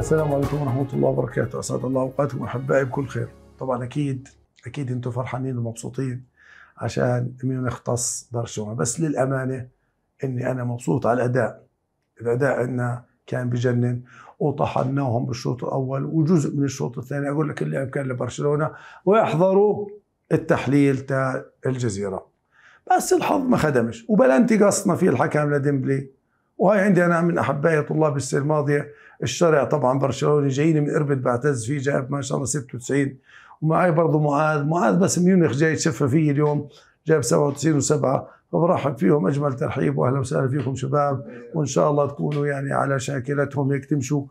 السلام عليكم ورحمة الله وبركاته أسعد الله أوقاتكم أحبائي بكل خير طبعا أكيد أكيد أنتم فرحانين ومبسوطين عشان ميونخ تص برشلونة بس للأمانة أني أنا مبسوط على الأداء الأداء عندنا كان بجنن وطحناهم بالشوط الأول وجزء من الشوط الثاني أقول لك اللي كان لبرشلونة واحضروا التحليل تاع الجزيرة بس الحظ ما خدمش وبلنتي قصنا فيه الحكم لديمبلي وهي عندي أنا من أحبائي طلاب السنة الماضية الشارع طبعا برشلوني جايين من اربد بعتز فيه جاب ما شاء الله 96 ومعي برضه معاذ معاذ بس ميونخ جاي تشفى فيه اليوم جاب 97 و7 فبرحب فيهم اجمل ترحيب واهلا وسهلا فيكم شباب وان شاء الله تكونوا يعني على شاكلتهم هيك تمشوا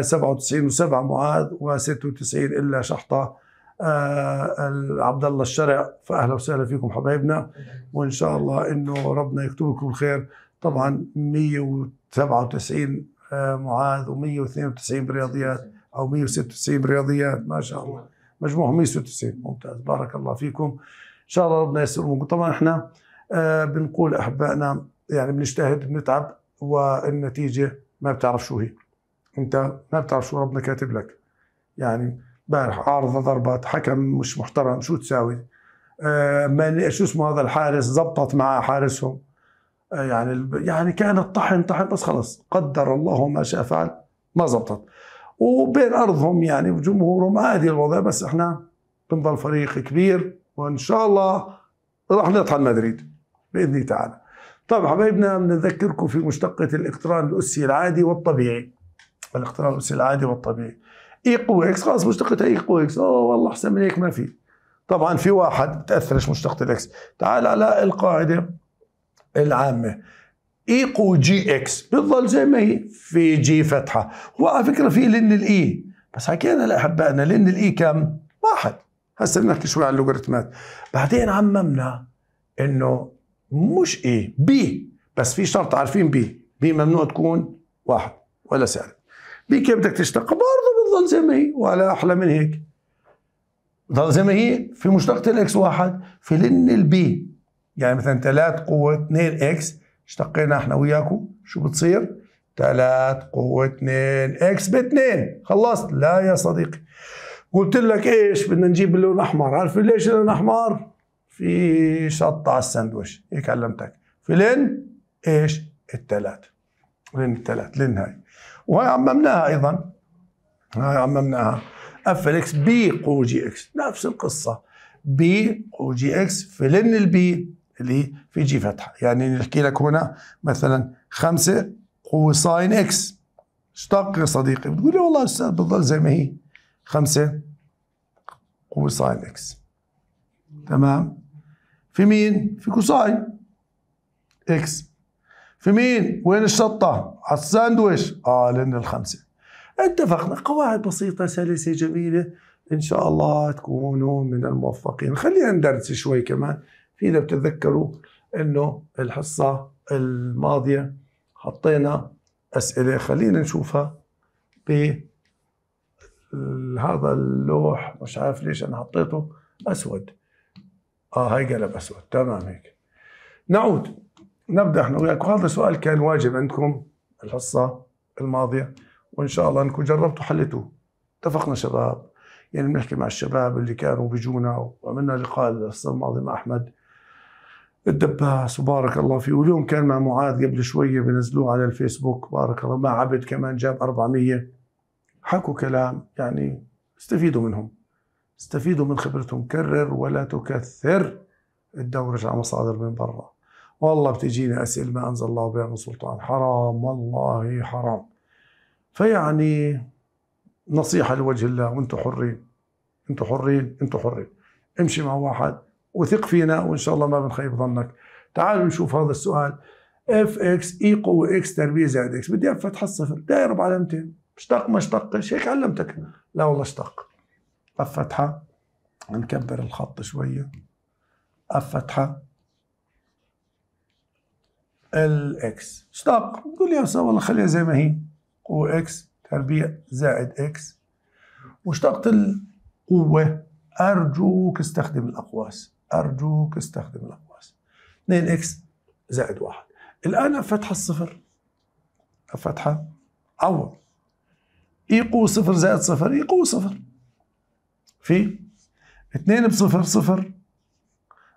97 آه، و7 معاذ و96 الا شحطه آه، عبد الله الشرع فاهلا وسهلا فيكم حبايبنا وان شاء الله انه ربنا يكتب لكم الخير طبعا 197 آه، معاذ و192 برياضيات او 196 برياضيات ما شاء الله مجموعه 196 ممتاز بارك الله فيكم ان شاء الله ربنا ييسر طبعا احنا آه، بنقول احبائنا يعني بنجتهد بنتعب والنتيجه ما بتعرف شو هي انت ما بتعرف شو ربنا كاتب لك يعني امبارح عارضه ضربات حكم مش محترم شو تساوي آه شو اسمه هذا الحارس زبطت مع حارسهم يعني يعني كانت طحن طحن بس خلص قدر الله ما شاء فعل ما زبطت وبين ارضهم يعني وجمهورهم عادي الوضع بس احنا بنضل فريق كبير وان شاء الله راح نطحن مدريد باذن تعالى طيب حبايبنا بنذكركم في مشتقة الاقتران الأسي العادي والطبيعي الاقتران الأسي العادي والطبيعي اي قوة اكس خلاص مشتقتها اي قوة اكس اوه والله احسن من هيك ما في طبعا في واحد بتاثرش مشتقة الاكس تعال على القاعدة العامة ايكو جي اكس بتضل زي ما هي في جي فتحة وعلى فكرة في لن الاي بس حكينا لأحبائنا لن الاي كم واحد هسه بنحكي شوي عن اللوغاريتمات بعدين عممنا انه مش اي بي بس في شرط عارفين بي بي ممنوع تكون واحد ولا سالب بي كيف بدك تشتق برضه بتضل زي ما هي ولا احلى من هيك بتضل زي ما هي في مشتقة الاكس واحد في لن البي يعني مثلا 3 قوة 2 اكس اشتقينا احنا وياكم شو بتصير؟ 3 قوة 2 اكس ب 2 خلصت لا يا صديقي قلت لك ايش بدنا نجيب اللون احمر عارف ليش اللون احمر؟ في شط على السندويش هيك علمتك لين ايش؟ الثلاث لين الثلاث لين هاي وهي عممناها ايضا هاي عممناها اف اكس بي قو جي اكس نفس القصة بي قو جي اكس فلن البي اللي في جي فتحة يعني نحكي لك هنا مثلا خمسة ساين إكس اشتق يا صديقي بتقول لي والله أستاذ بتضل زي ما هي خمسة ساين إكس تمام في مين في كوساين إكس في مين وين الشطة على الساندويش آه لأن الخمسة اتفقنا قواعد بسيطة سلسة جميلة إن شاء الله تكونوا من الموفقين خلينا ندرس شوي كمان إذا بتتذكروا أنه الحصة الماضية حطينا أسئلة خلينا نشوفها ب هذا اللوح مش عارف ليش أنا حطيته أسود آه هاي قلب أسود تمام هيك نعود نبدأ احنا وياك وهذا سؤال كان واجب عندكم الحصة الماضية وإن شاء الله أنكم جربتوا حليتوه اتفقنا شباب يعني بنحكي مع الشباب اللي كانوا بيجونا وعملنا لقاء الحصه الماضيه مع احمد الدباس وبارك الله فيه واليوم كان مع معاذ قبل شويه بنزلوه على الفيسبوك بارك الله مع عبد كمان جاب 400 حكوا كلام يعني استفيدوا منهم استفيدوا من خبرتهم كرر ولا تكثر الدورة على مصادر من برا والله بتجينا اسئله ما انزل الله بها من سلطان حرام والله حرام فيعني نصيحه لوجه الله وانتم حرين انتم حرين انتم حرين امشي مع واحد وثق فينا وإن شاء الله ما بنخيب ظنك تعالوا نشوف هذا السؤال اف اكس اي قوة اكس تربيع زائد اكس بدي افتح الصفر داير بعلامتين اشتق ما اشتقش هيك علمتك لا والله اشتق اف فتحة نكبر الخط شوية اف فتحة الاكس اشتق بقول يا سوا والله خليها زي ما هي قوة اكس تربيع زائد اكس واشتقت القوة ارجوك استخدم الاقواس أرجوك استخدم الأقواس 2 إكس زائد واحد الآن فتحة الصفر فتحة عوض يقو صفر زائد صفر يقو صفر في اثنين بصفر صفر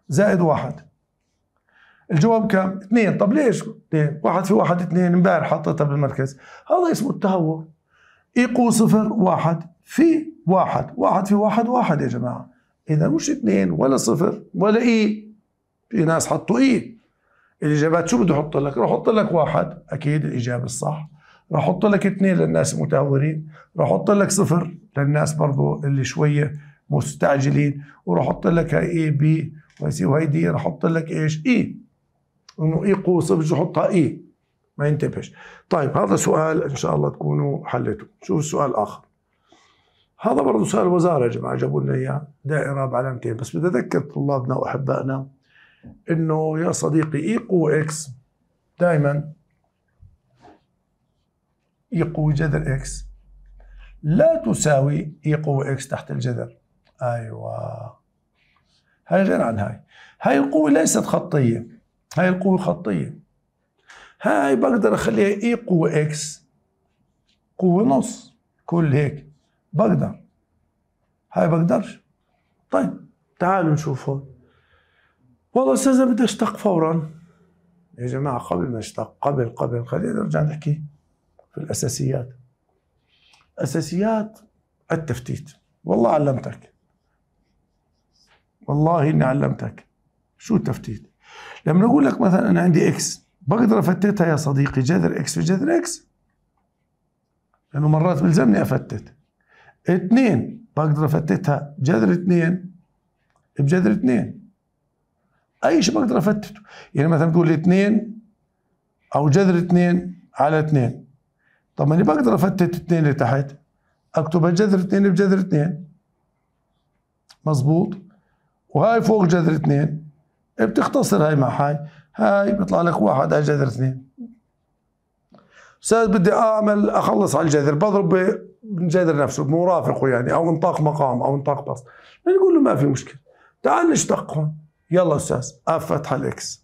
زائد واحد الجواب كم؟ اثنين طب ليش؟ اثنين واحد في واحد اثنين امبارح حطيتها بالمركز هذا اسمه التهور يقو صفر واحد في واحد واحد في واحد واحد يا جماعة هنا مش اثنين ولا صفر ولا اي في ناس حطوا اي الاجابات شو بده يحط لك؟ راح احط لك واحد اكيد الاجابه الصح راح احط لك اثنين للناس المتهورين راح احط لك صفر للناس برضو اللي شويه مستعجلين وراح احط لك اي بي وهي وهي دي راح احط لك ايش؟ اي e. انه اي e صفر بده يحطها اي e. ما ينتبهش طيب هذا سؤال ان شاء الله تكونوا حليته شوف السؤال الاخر هذا برضه سؤال الوزاره يا جماعه جابوا لنا اياه دائره بعلامتين بس بدي اذكر طلابنا واحبائنا انه يا صديقي اي قوه اكس دائما اي قوه جذر اكس لا تساوي اي قوه اكس تحت الجذر ايوه هاي غير عن هاي هاي القوه ليست خطيه هاي القوه خطيه هاي بقدر اخليها اي قوه اكس قوه نص كل هيك بقدر هاي بقدرش طيب تعالوا نشوف هون والله استاذه بدي اشتق فورا يا جماعه قبل ما اشتق قبل قبل خلينا نرجع نحكي في الاساسيات اساسيات التفتيت والله علمتك والله اني علمتك شو التفتيت لما اقول لك مثلا انا عندي اكس بقدر افتتها يا صديقي جذر اكس في جذر اكس لانه مرات بلزمني افتت اثنين بقدر افتتها جذر اثنين بجذر اثنين اي شيء بقدر افتته يعني مثلا تقول اثنين او جذر اثنين على اثنين طب ما انا بقدر افتت اثنين لتحت اكتبها جذر اثنين بجذر اثنين مضبوط وهاي فوق جذر اثنين بتختصر هاي مع هاي هاي بيطلع لك واحد على جذر اثنين استاذ بدي اعمل اخلص على الجذر بضرب جادر نفسه مرافقه يعني او انطاق مقام او انطاق بس نقول له ما في مشكله تعال نشتقهم يلا استاذ اف فتحه الاكس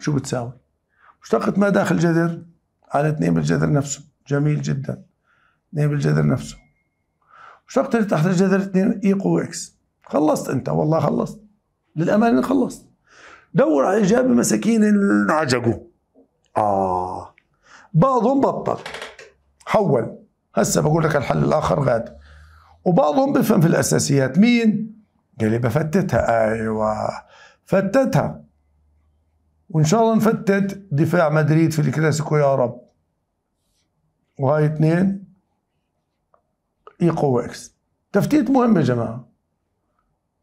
شو بتساوي؟ اشتقت ما داخل جذر على 2 بالجذر نفسه جميل جدا 2 بالجذر نفسه اشتقت اللي تحت الجذر 2 قو اكس خلصت انت والله خلصت للامانه خلصت دور على اجابه مساكين انعجقوا اه بعضهم بطل حول هسه بقول لك الحل الاخر غاد وبعضهم بفهم في الاساسيات مين قال لي بفتتها ايوه فتتها وان شاء الله نفتت دفاع مدريد في الكلاسيكو يا رب وهاي اثنين اي قوة اكس تفتيت مهم يا جماعة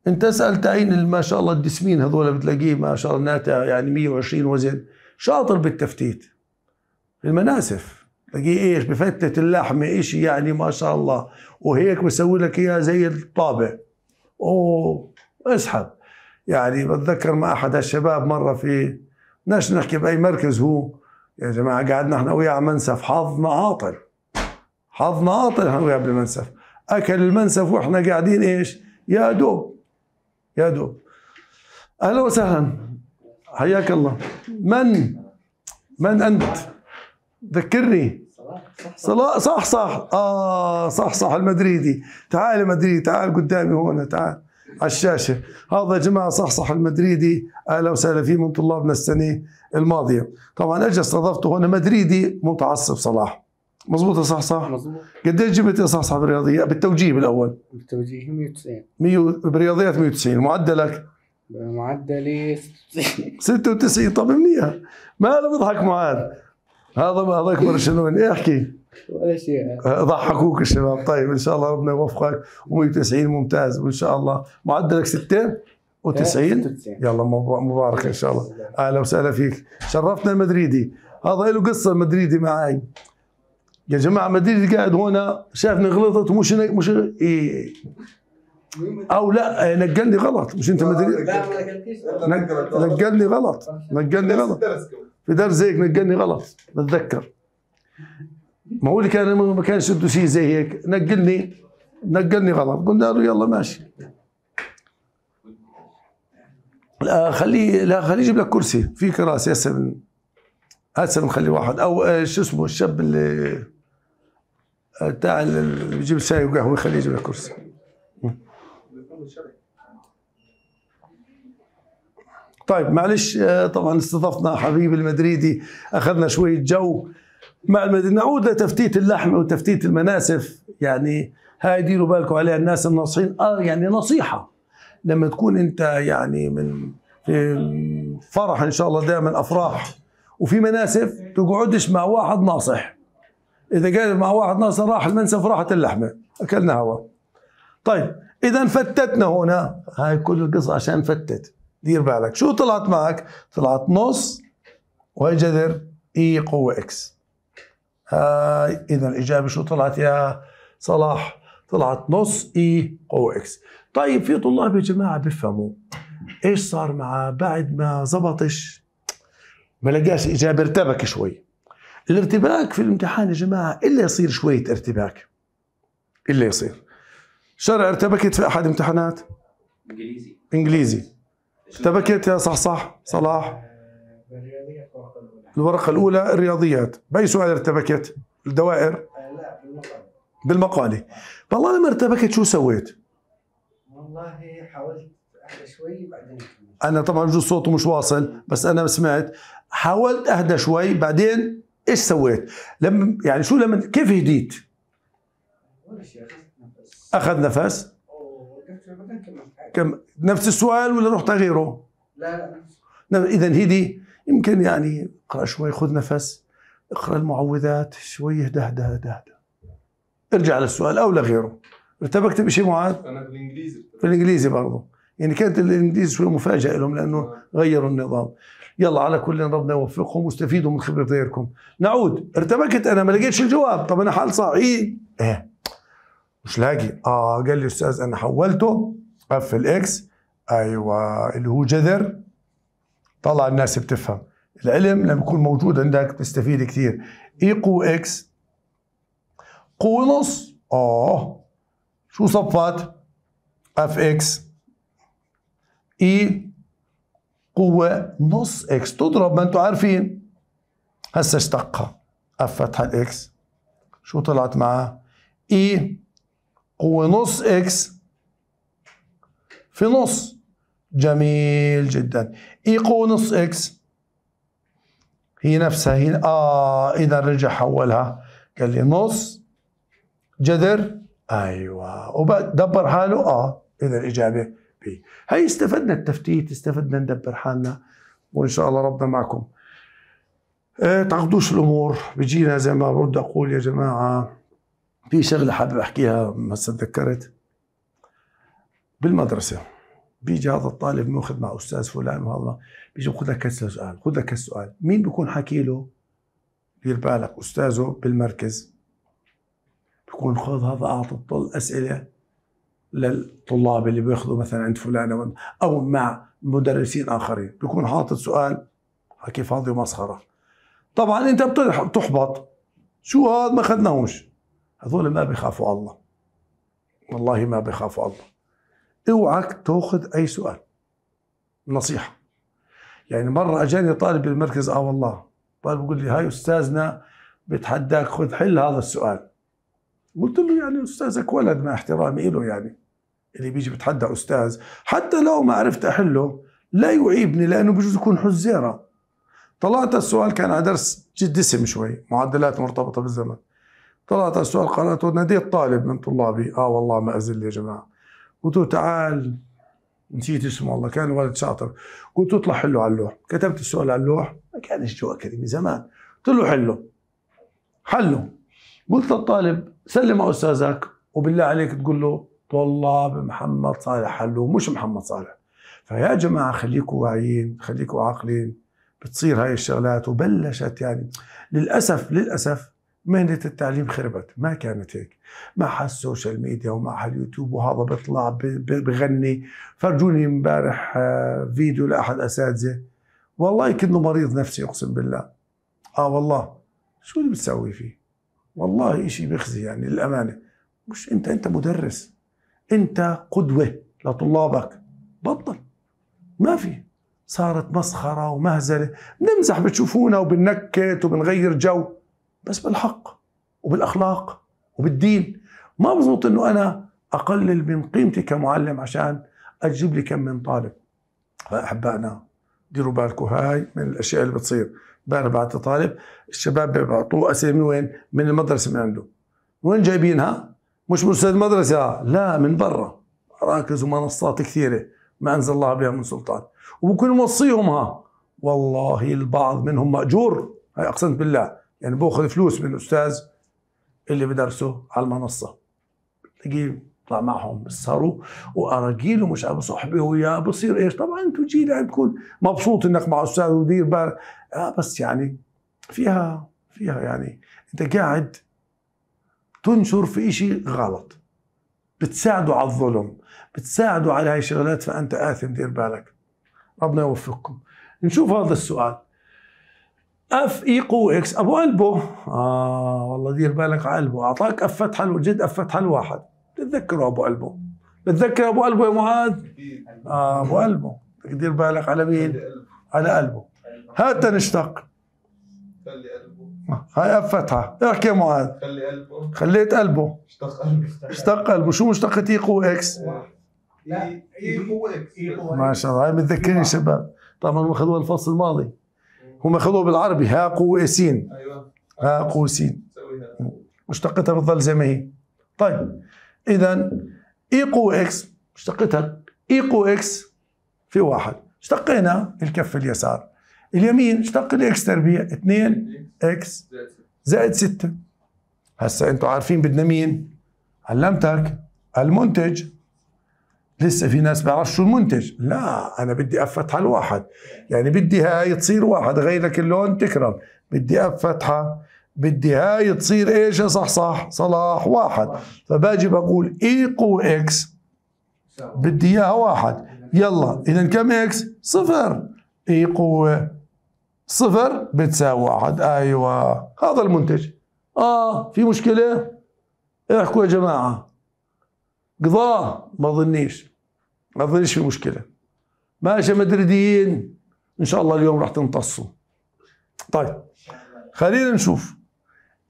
انت اسأل تعين ما شاء الله الدسمين هذول بتلاقيه ما شاء الله ناتا يعني 120 وزن شاطر بالتفتيت المناسف بقي ايش بفتة اللحمة اشي يعني ما شاء الله وهيك بسوي لك اياها زي الطابة او اسحب يعني بتذكر مع احد الشباب مرة في بدناش نحكي باي مركز هو يا جماعة قعدنا احنا وياه على منسف حظنا عاطل حظنا عاطل احنا وياه بالمنسف اكل المنسف واحنا قاعدين ايش يا دوب يا دوب اهلا وسهلا حياك الله من من انت ذكرني صلاح صح صح اه صح صح المدريدي تعال يا مدريد تعال قدامي هون تعال على الشاشه هذا يا جماعه صح صح المدريدي اهلا وسهلا فيه من طلابنا السنه الماضيه طبعا اجى استضفته هون مدريدي متعصب صلاح مضبوط يا صح صح مظبوط قديش جبت يا صح صح بالرياضيات بالتوجيه بالاول بالتوجيه 190 100 بالرياضيات 190 معدلك معدلي 96 96 طب منيح ما له بضحك معاذ هذا ما هذاك شنو احكي ولا شيء ضحكوك الشباب طيب ان شاء الله ربنا يوفقك و 190 ممتاز وان شاء الله معدلك 60 و يلا مبارك ان شاء الله اهلا وسهلا فيك شرفتنا المدريدي هذا له قصه مدريدي معي يا جماعه مدريدي قاعد هنا شافني غلطت ومش مش إيه او لا نقلني غلط مش انت مدريدي نقلني غلط نقلني غلط في درس زيك نقلني غلط بتذكر ما هو اللي كان ما كانش بده شيء زي هيك نقلني نقلني غلط قلنا له يلا ماشي لا خليه لا خليه يجيب لك كرسي في كراسي هسه هسه بنخلي واحد او آه، شو اسمه الشاب اللي آه، تاع اللي بيجيب شاي وقهوه خليه يجيب لك كرسي طيب معلش آه، طبعا استضفنا حبيب المدريدي اخذنا شويه جو مع المدريد نعود لتفتيت اللحم وتفتيت المناسف يعني هاي ديروا بالكم عليها الناس الناصحين اه يعني نصيحه لما تكون انت يعني من في فرح ان شاء الله دائما افراح وفي مناسف تقعدش مع واحد ناصح اذا قاعد مع واحد ناصح راح المنسف راحت اللحمه اكلنا هوا طيب اذا فتتنا هنا هاي كل القصه عشان فتت دير بالك شو طلعت معك طلعت نص وهي جذر اي e قوة اكس هاي اذا الاجابة شو طلعت يا صلاح طلعت نص اي e قوة اكس طيب في طلاب يا جماعة بيفهموا ايش صار معه بعد ما زبطش ما لقاش اجابة ارتبك شوي الارتباك في الامتحان يا جماعة الا يصير شوية ارتباك الا يصير شرع ارتبكت في احد امتحانات انجليزي انجليزي اشتبكت يا صح صح صلاح الورقة الأولى الرياضيات بأي سؤال ارتبكت الدوائر بالمقالة والله لما ارتبكت شو سويت والله حاولت أهدى شوي بعدين أنا طبعا بجوز صوته مش واصل بس أنا سمعت حاولت أهدى شوي بعدين إيش سويت لما يعني شو لما كيف هديت أخذ نفس كم نفس السؤال ولا رحت غيره؟ لا لا اذا هدي يمكن يعني اقرا شوي خذ نفس اقرا المعوذات شوي اهدى اهدى اهدى ارجع للسؤال او لغيره ارتبكت بشيء معاذ؟ انا بالانجليزي بالانجليزي برضه يعني كانت الانجليزي شوي مفاجاه لهم لانه آه. غيروا النظام يلا على كل ربنا يوفقهم واستفيدوا من خبره غيركم نعود ارتبكت انا ما لقيتش الجواب طب انا حال صعيد ايه مش لاقي اه قال لي استاذ انا حولته اف الاكس ايوه اللي هو جذر طلع الناس بتفهم العلم لما يكون موجود عندك بتستفيد كثير اي قو اكس قوة نص اه شو صفات اف اكس اي قوة نص اكس تضرب ما انتم عارفين هسه اشتقها اف فتحة الاكس شو طلعت معاه اي قوة نص اكس في نص جميل جدا إيقو نص إكس هي نفسها هي آه إذا رجع حولها قال لي نص جذر أيوة ودبر حاله آه إذا الإجابة بي هي استفدنا التفتيت استفدنا ندبر حالنا وإن شاء الله ربنا معكم إيه تعقدوش الأمور بيجينا زي ما برد أقول يا جماعة في شغلة حابب أحكيها ما تذكرت بالمدرسه بيجي هذا الطالب ماخذ مع استاذ فلان وهذا بيجي بقول لك سؤال خذ لك السؤال مين بيكون حكي له دير بالك استاذه بالمركز بيكون خذ هذا اعطى اسئله للطلاب اللي بياخذوا مثلا عند فلان او مع مدرسين اخرين بيكون حاطط سؤال حكي فاضي ومسخره طبعا انت بتحبط شو هذا ما اخذناهوش هذول ما بيخافوا الله والله ما بيخافوا الله اوعك تاخذ اي سؤال نصيحه يعني مره اجاني طالب بالمركز اه والله طالب يقول لي هاي استاذنا بتحداك خذ حل هذا السؤال قلت له يعني استاذك ولد مع احترامي له يعني اللي بيجي بتحدى استاذ حتى لو ما عرفت احله لا يعيبني لانه بجوز يكون حزيره طلعت السؤال كان على درس دسم شوي معدلات مرتبطه بالزمن طلعت السؤال قرأته ناديت طالب من طلابي اه والله ما ازل يا جماعه قلت له تعال نسيت اسمه والله كان ولد شاطر قلت له اطلع حله على اللوح كتبت السؤال على اللوح ما كانش جوا كلمه زمان قلت له حله حله قلت للطالب سلم على استاذك وبالله عليك تقول له طلاب محمد صالح حلو مش محمد صالح فيا جماعه خليكوا واعيين خليكوا عاقلين بتصير هاي الشغلات وبلشت يعني للاسف للاسف مهنة التعليم خربت ما كانت هيك مع السوشيال ميديا ومع اليوتيوب وهذا بيطلع بغني فرجوني امبارح آه، فيديو لأحد أساتذة والله كنه مريض نفسي أقسم بالله آه والله شو اللي بتسوي فيه والله إشي بخزي يعني للأمانة مش أنت أنت مدرس أنت قدوة لطلابك بطل ما في صارت مسخرة ومهزلة بنمزح بتشوفونا وبننكت وبنغير جو بس بالحق وبالاخلاق وبالدين ما بزبط انه انا اقلل من قيمتي كمعلم عشان اجيب لي كم من طالب فاحبائنا ديروا بالكم هاي من الاشياء اللي بتصير بعد بعت طالب الشباب بيعطوه اسئله من وين؟ من المدرسه من عنده وين جايبينها؟ مش من استاذ مدرسه لا من برا مراكز ومنصات كثيره ما انزل الله بها من سلطان وبكون موصيهم ها والله البعض منهم ماجور هاي اقسمت بالله يعني باخذ فلوس من الاستاذ اللي بدرسه على المنصه تلاقيه بطلع معهم بسهروا واراجيله مش عم صحبه ويا بصير ايش طبعا انت جيل يعني تكون مبسوط انك مع استاذ ودير بال آه بس يعني فيها فيها يعني انت قاعد تنشر في إشي غلط بتساعدوا على الظلم بتساعدوا على هاي الشغلات فانت اثم دير بالك ربنا يوفقكم نشوف هذا السؤال اف ايكو اكس ابو قلبه اه والله دير بالك على قلبه اعطاك اف فتحه الوجد اف فتحه الواحد بتذكره ابو قلبه بتذكر ابو قلبه يا معاذ آه ابو قلبه بدك دير بالك على مين على قلبه هات نشتق خلي قلبه هاي اف فتحه احكي يا معاذ خلي قلبه خليت قلبه اشتق قلبه اشتق قلبه شو مشتقة ايقو اكس لا ايقو اكس ما شاء الله هاي بتذكرني شباب طبعا اخذوها الفصل الماضي هم خذوها بالعربي ها قو سين ايوه ها قو سين مشتقتها بتظل زي ما هي طيب اذا اي قو اكس مشتقتها اي قو اكس في واحد اشتقينا الكف اليسار اليمين اشتق الاكس تربيع 2 اكس زائد 6 هسا انتم عارفين بدنا مين علمتك المنتج لسه في ناس بعرفش المنتج لا انا بدي افتحه الواحد يعني بدي هاي تصير واحد غير لك اللون تكرم بدي افتحه بدي هاي تصير ايش صح صح صلاح واحد فباجي بقول ايكو اكس بدي اياها واحد يلا اذا كم اكس صفر ايكو صفر بتساوي واحد ايوه هذا المنتج اه في مشكله احكوا يا جماعه قضاه ما ظنيش ما تظنش في مشكله ماشي مدريديين ان شاء الله اليوم راح تمتصوا طيب خلينا نشوف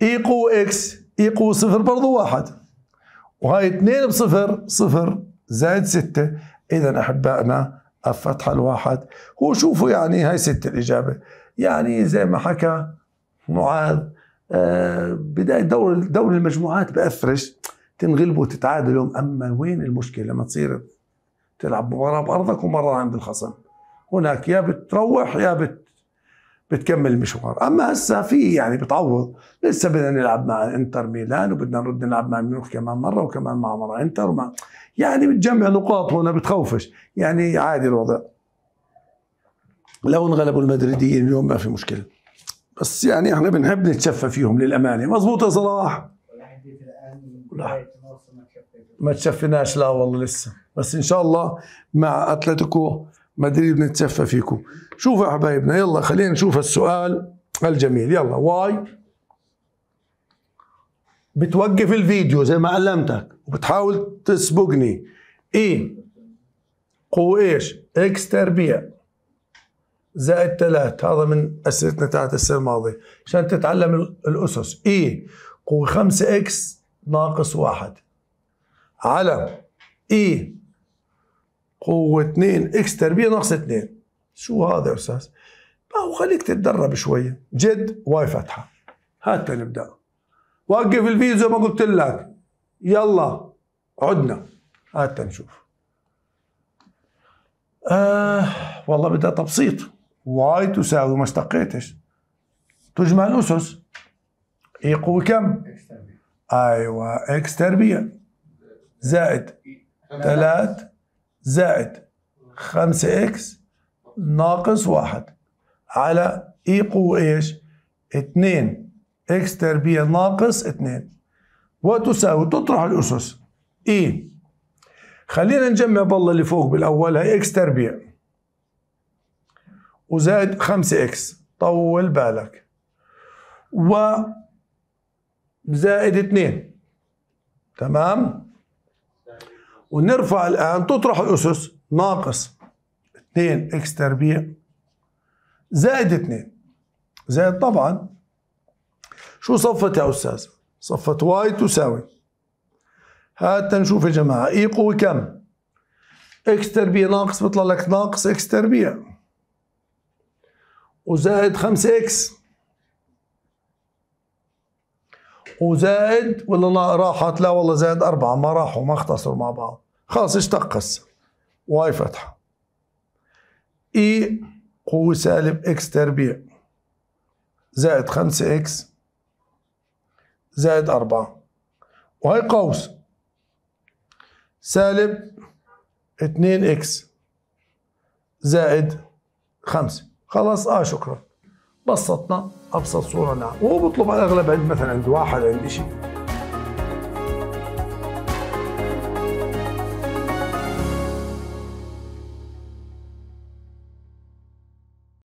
ايقو اكس ايقو صفر برضو واحد وهاي اثنين بصفر صفر زائد ستة اذا احبائنا الفتحة الواحد هو شوفوا يعني هاي ستة الاجابة يعني زي ما حكى معاذ آه بداية دور دور المجموعات بأفرش تنغلبوا وتتعادلوا اما وين المشكلة لما تصير تلعب مباراه بارضك ومره عند الخصم هناك يا بتروح يا بت بتكمل المشوار اما هسه في يعني بتعوض لسه بدنا نلعب مع انتر ميلان وبدنا نرد نلعب مع ميونخ كمان مره وكمان مع مره انتر ومع يعني بتجمع نقاط هنا بتخوفش يعني عادي الوضع لو انغلبوا المدريديين اليوم ما في مشكله بس يعني احنا بنحب نتشفى فيهم للامانه مضبوط يا صلاح ولا ما تشفيناش لا والله لسه بس ان شاء الله مع اتلتيكو مدريد نتشفى فيكم شوفوا يا حبايبنا يلا خلينا نشوف السؤال الجميل يلا واي بتوقف الفيديو زي ما علمتك وبتحاول تسبقني اي قوة ايش اكس تربيع زائد ثلاث هذا من اسئلتنا تاعت السنة الماضية عشان تتعلم الاسس اي قوة خمسة اكس ناقص واحد على اي e قوة 2 اكس تربيع ناقص 2 شو هذا يا استاذ؟ ما هو خليك تتدرب شوية جد واي فتحة هات نبدأ وقف الفيديو ما قلت لك يلا عدنا هات نشوف آه والله بدها تبسيط واي تساوي ما اشتقيتش تجمع الأسس اي e قوة كم؟ اكس ايوه اكس تربيع زائد 3 زائد 5 اكس ناقص 1 على اي قوة ايش؟ 2 اكس تربيع ناقص 2 وتساوي تطرح الاسس اي خلينا نجمع بالله اللي فوق بالاول هي اكس تربيع وزائد 5 اكس طول بالك و زائد 2 تمام ونرفع الآن تطرح الأسس ناقص 2 إكس تربيع زائد 2 زائد طبعا شو صفت يا أستاذ؟ صفت واي تساوي هات نشوف يا جماعة اي قوة كم؟ إكس تربيع ناقص بيطلع لك ناقص إكس تربيع وزائد 5 إكس وزائد ولا لا راحت لا والله زائد أربعة ما راحوا ما اختصروا مع بعض خلاص اشتق هسه واي فتحة اي e قوة سالب اكس تربيع زائد خمسة اكس زائد أربعة وهي قوس سالب اتنين اكس زائد خمسة خلاص اه شكرا بسطنا ابسط صوره نعم وبطلب على الاغلب عند مثلا عند واحد عند شيء